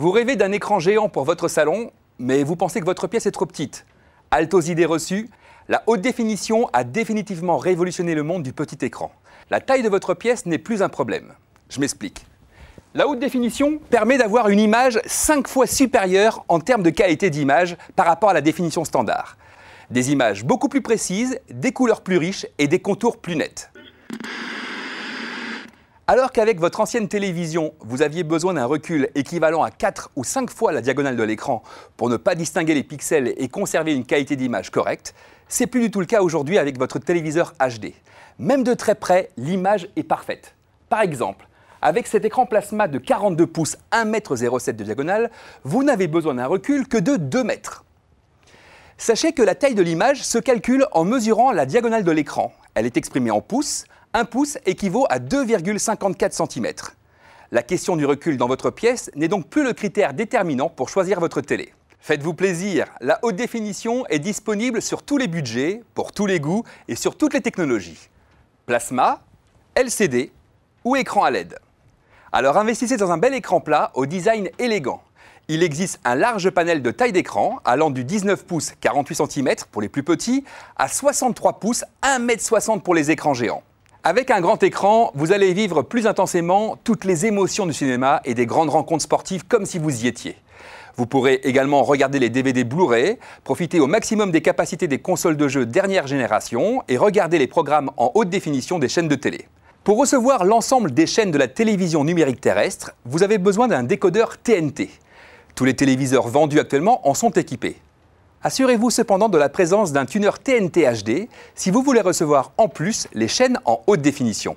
Vous rêvez d'un écran géant pour votre salon, mais vous pensez que votre pièce est trop petite. aux idées reçues, la haute définition a définitivement révolutionné le monde du petit écran. La taille de votre pièce n'est plus un problème. Je m'explique. La haute définition permet d'avoir une image 5 fois supérieure en termes de qualité d'image par rapport à la définition standard. Des images beaucoup plus précises, des couleurs plus riches et des contours plus nets. Alors qu'avec votre ancienne télévision, vous aviez besoin d'un recul équivalent à 4 ou 5 fois la diagonale de l'écran pour ne pas distinguer les pixels et conserver une qualité d'image correcte, c'est plus du tout le cas aujourd'hui avec votre téléviseur HD. Même de très près, l'image est parfaite. Par exemple, avec cet écran plasma de 42 pouces, 1 m de diagonale, vous n'avez besoin d'un recul que de 2 mètres. Sachez que la taille de l'image se calcule en mesurant la diagonale de l'écran. Elle est exprimée en pouces 1 pouce équivaut à 2,54 cm. La question du recul dans votre pièce n'est donc plus le critère déterminant pour choisir votre télé. Faites-vous plaisir, la haute définition est disponible sur tous les budgets, pour tous les goûts et sur toutes les technologies. Plasma, LCD ou écran à LED. Alors investissez dans un bel écran plat au design élégant. Il existe un large panel de taille d'écran allant du 19 pouces 48 cm pour les plus petits à 63 pouces 1 m pour les écrans géants. Avec un grand écran, vous allez vivre plus intensément toutes les émotions du cinéma et des grandes rencontres sportives comme si vous y étiez. Vous pourrez également regarder les DVD Blu-ray, profiter au maximum des capacités des consoles de jeux dernière génération et regarder les programmes en haute définition des chaînes de télé. Pour recevoir l'ensemble des chaînes de la télévision numérique terrestre, vous avez besoin d'un décodeur TNT. Tous les téléviseurs vendus actuellement en sont équipés. Assurez-vous cependant de la présence d'un tuner TNT HD si vous voulez recevoir en plus les chaînes en haute définition.